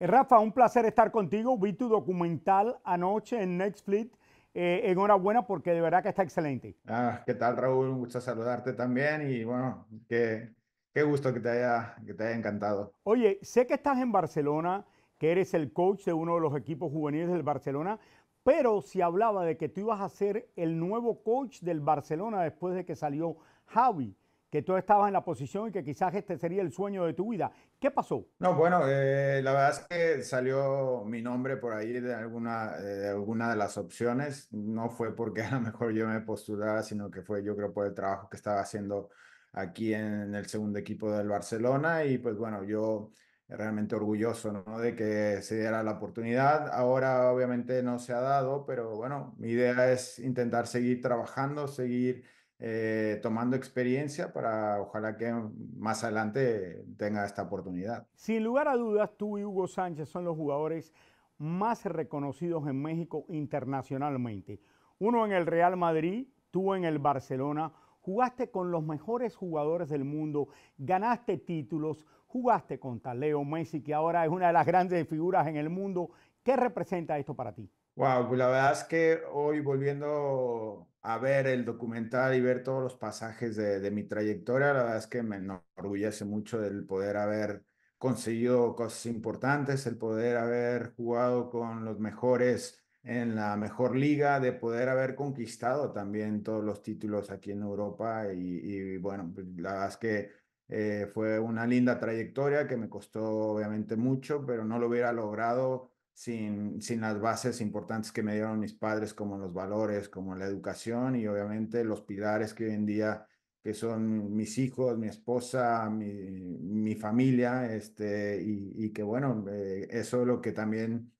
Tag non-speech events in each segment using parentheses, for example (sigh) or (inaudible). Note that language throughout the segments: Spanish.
Eh, Rafa, un placer estar contigo. Vi tu documental anoche en Netflix. Eh, enhorabuena porque de verdad que está excelente. Ah, ¿Qué tal, Raúl? Un gusto saludarte también y bueno, qué, qué gusto que te, haya, que te haya encantado. Oye, sé que estás en Barcelona, que eres el coach de uno de los equipos juveniles del Barcelona, pero si hablaba de que tú ibas a ser el nuevo coach del Barcelona después de que salió Javi que tú estabas en la posición y que quizás este sería el sueño de tu vida. ¿Qué pasó? No, bueno, eh, la verdad es que salió mi nombre por ahí de alguna, eh, de alguna de las opciones. No fue porque (laughs) a lo mejor yo me postulara, sino que fue yo creo por el trabajo que estaba haciendo aquí en el segundo equipo del Barcelona y pues bueno, yo realmente orgulloso ¿no? de que se diera la oportunidad. Ahora obviamente no se ha dado, pero bueno, mi idea es intentar seguir trabajando, seguir eh, tomando experiencia para ojalá que más adelante tenga esta oportunidad. Sin lugar a dudas, tú y Hugo Sánchez son los jugadores más reconocidos en México internacionalmente. Uno en el Real Madrid, tú en el Barcelona, jugaste con los mejores jugadores del mundo, ganaste títulos, jugaste con Leo Messi, que ahora es una de las grandes figuras en el mundo. ¿Qué representa esto para ti? Wow, pues la verdad es que hoy volviendo a ver el documental y ver todos los pasajes de, mi trayectoria, la verdad es que me enorgullece mucho el poder haber conseguido cosas importantes, el poder haber jugado con los mejores en la mejor liga, de poder haber conquistado también todos los títulos aquí en Europa. Y, bueno, pues, la verdad es que eh, fue una linda trayectoria que me costó obviamente mucho, pero no lo hubiera logrado sin, sin las bases importantes que me dieron mis padres, como los valores, como la educación y obviamente los pilares que hoy en día que son mis hijos, mi esposa, mi, mi familia, este, y, que bueno, eh, eso es lo que también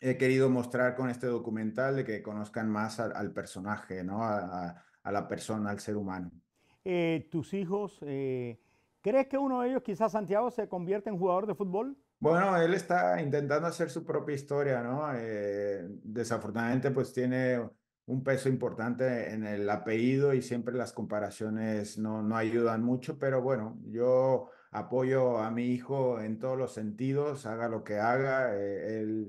he querido mostrar con este documental, de que conozcan más al, personaje, ¿no? A, a, la persona, al ser humano. Eh, ¿Tus hijos, eh, crees que uno de ellos, quizás Santiago, se convierte en jugador de fútbol? Bueno, él está intentando hacer su propia historia, ¿no? Eh, desafortunadamente, pues tiene un peso importante en el apellido y siempre las comparaciones no, no ayudan mucho, pero bueno, yo apoyo a mi hijo en todos los sentidos, haga lo que haga, eh, él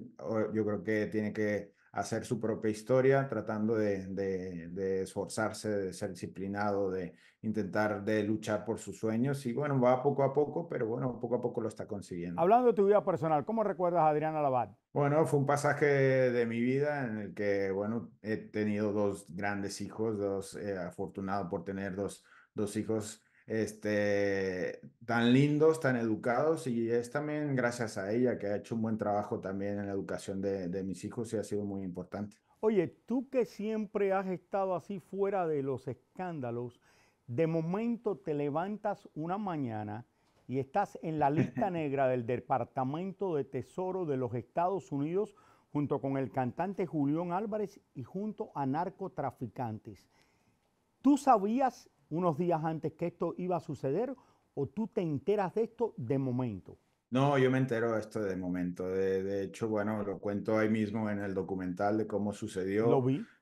yo creo que tiene que hacer su propia historia, tratando de, esforzarse, de ser disciplinado, de intentar de luchar por sus sueños. Y bueno, va poco a poco, pero bueno, poco a poco lo está consiguiendo. Hablando de tu vida personal, ¿cómo recuerdas a Adriana Labat? Bueno, fue un pasaje de mi vida en el que, bueno, he tenido dos grandes hijos, dos, afortunados eh, afortunado por tener dos, dos hijos este, tan lindos, tan educados y es también gracias a ella que ha hecho un buen trabajo también en la educación de, mis hijos y ha sido muy importante. Oye, tú que siempre has estado así fuera de los escándalos, de momento te levantas una mañana y estás en la lista (laughs) negra del Departamento de Tesoro de los Estados Unidos junto con el cantante Julián Álvarez y junto a narcotraficantes. ¿Tú sabías unos días antes que esto iba a suceder o tú te enteras de esto de momento? No, yo me entero de esto de momento. De, hecho, bueno, lo cuento ahí mismo en el documental de cómo sucedió.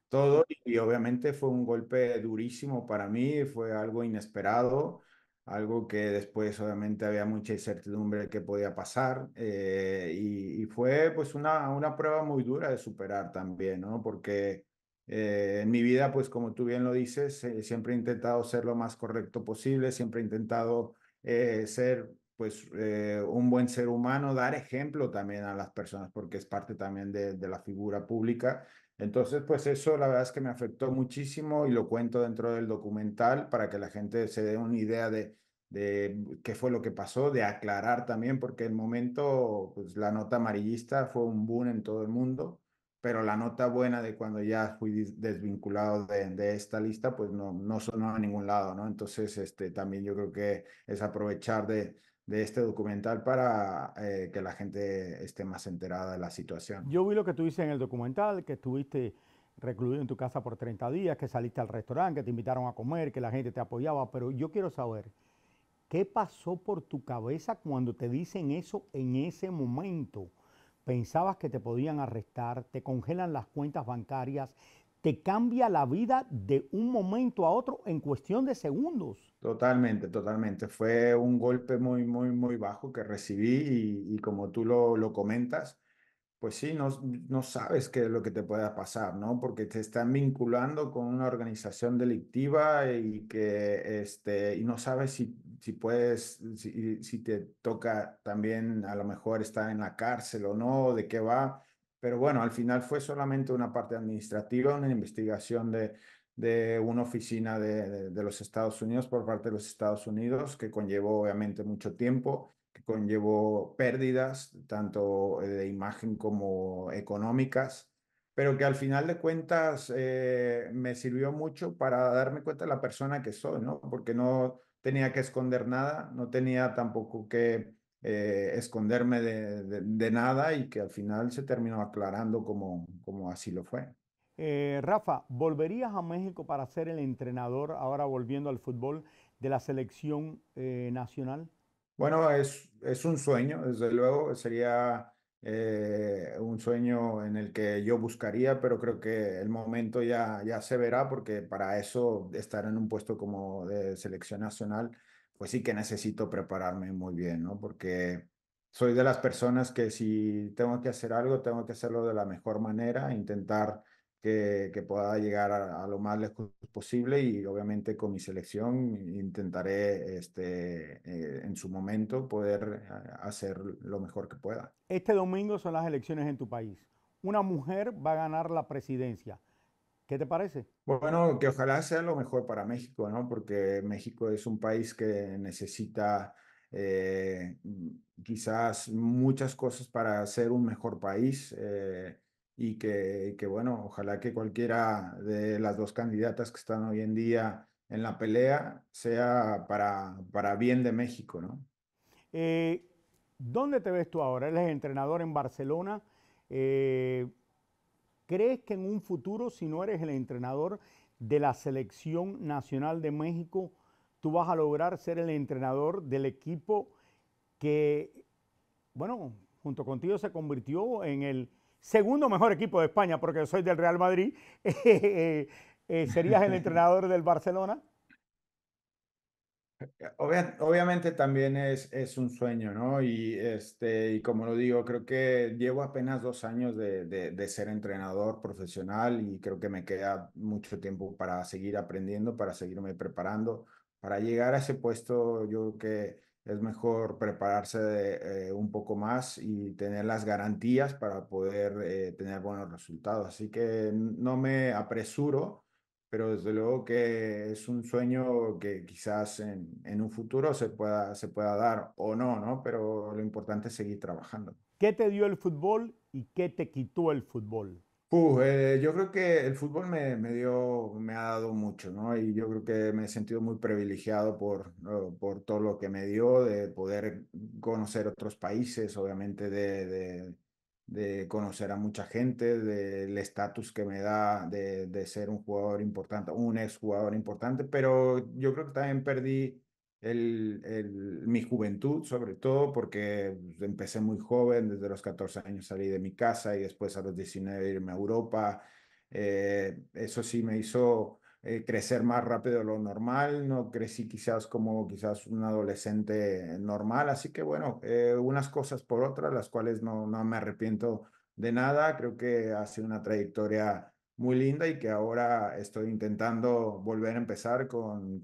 Todo y obviamente fue un golpe durísimo para mí, fue algo inesperado algo que después obviamente había mucha incertidumbre de qué podía pasar eh, y, fue pues una, una prueba muy dura de superar también, ¿no? Porque eh, en mi vida, pues como tú bien lo dices, eh, siempre he intentado ser lo más correcto posible, siempre he intentado eh, ser pues eh, un buen ser humano, dar ejemplo también a las personas, porque es parte también de, la figura pública. Entonces, pues eso la verdad es que me afectó muchísimo y lo cuento dentro del documental para que la gente se dé una idea de, de qué fue lo que pasó, de aclarar también, porque el momento, pues la nota amarillista fue un boom en todo el mundo pero la nota buena de cuando ya fui desvinculado de, esta lista, pues no, no sonó a ningún lado, ¿no? Entonces, este, también yo creo que es aprovechar de, este documental para eh, que la gente esté más enterada de la situación. Yo vi lo que tú dices en el documental, que estuviste recluido en tu casa por 30 días, que saliste al restaurante, que te invitaron a comer, que la gente te apoyaba, pero yo quiero saber, ¿qué pasó por tu cabeza cuando te dicen eso en ese momento? pensabas que te podían arrestar, te congelan las cuentas bancarias, te cambia la vida de un momento a otro en cuestión de segundos. Totalmente, totalmente. Fue un golpe muy, muy, muy bajo que recibí y, como tú lo, lo comentas, pues sí, no, sabes qué es lo que te pueda pasar, ¿no? Porque te están vinculando con una organización delictiva y que este, y no sabes si, puedes, si, te toca también a lo mejor estar en la cárcel o no, de qué va. Pero bueno, al final fue solamente una parte administrativa, una investigación de, una oficina de los Estados Unidos por parte de los Estados Unidos que conllevó obviamente mucho tiempo conllevó pérdidas, tanto de imagen como económicas, pero que al final de cuentas eh, me sirvió mucho para darme cuenta de la persona que soy, ¿no? Porque no tenía que esconder nada, no tenía tampoco que eh, esconderme de, nada y que al final se terminó aclarando como, como así lo fue. Eh, Rafa, ¿volverías a México para ser el entrenador, ahora volviendo al fútbol, de la selección nacional? Bueno, es, es un sueño, desde luego, sería eh, un sueño en el que yo buscaría, pero creo que el momento ya, ya se verá, porque para eso estar en un puesto como de selección nacional, pues sí que necesito prepararme muy bien, ¿no? Porque soy de las personas que si tengo que hacer algo, tengo que hacerlo de la mejor manera, intentar que, pueda llegar a, lo más lejos posible y obviamente con mi selección intentaré este, eh, en su momento poder eh, hacer lo mejor que pueda. Este domingo son las elecciones en tu país. Una mujer va a ganar la presidencia. ¿Qué te parece? Bueno, que ojalá sea lo mejor para México, ¿no? Porque México es un país que necesita eh, quizás muchas cosas para ser un mejor país y que, bueno, ojalá que cualquiera de las dos candidatas que están hoy en día en la pelea sea para, para bien de México, ¿no? Eh, ¿Dónde te ves tú ahora? Eres entrenador en Barcelona. Eh, ¿Crees que en un futuro, si no eres el entrenador de la selección nacional de México, tú vas a lograr ser el entrenador del equipo que, bueno, junto contigo se convirtió en el segundo mejor equipo de España, porque soy del Real Madrid, (laughs) eh, eh, ¿serías el entrenador del Barcelona? obviamente también es, es un sueño, ¿no? Y, este, y como lo digo, creo que llevo apenas dos años de, de, de, ser entrenador profesional y creo que me queda mucho tiempo para seguir aprendiendo, para seguirme preparando, para llegar a ese puesto, yo creo que es mejor prepararse eh, un poco más y tener las garantías para poder eh, tener buenos resultados. Así que no me apresuro, pero desde luego que es un sueño que quizás en, un futuro se pueda, se pueda dar o no, ¿no? Pero lo importante es seguir trabajando. ¿Qué te dio el fútbol y qué te quitó el fútbol? Uh, eh, yo creo que el fútbol me, dio, me ha dado mucho, ¿no? Y yo creo que me he sentido muy privilegiado por, eh, por todo lo que me dio, de poder conocer otros países, obviamente de, conocer a mucha gente, del estatus que me da de, de, ser un jugador importante, un exjugador importante, pero yo creo que también perdí el, mi juventud, sobre todo porque pues, empecé muy joven, desde los 14 años salí de mi casa y después a los 19 irme a Europa. Eh, eso sí me hizo eh, crecer más rápido de lo normal, no crecí quizás como quizás un adolescente normal, así que bueno, eh, unas cosas por otras, las cuales no, no me arrepiento de nada, creo que ha sido una trayectoria muy linda y que ahora estoy intentando volver a empezar con,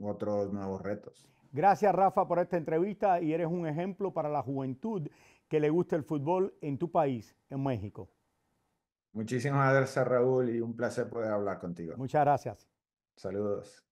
otros nuevos retos. Gracias Rafa por esta entrevista y eres un ejemplo para la juventud que le gusta el fútbol en tu país, en México. Muchísimas gracias Raúl y un placer poder hablar contigo. Muchas gracias. Saludos.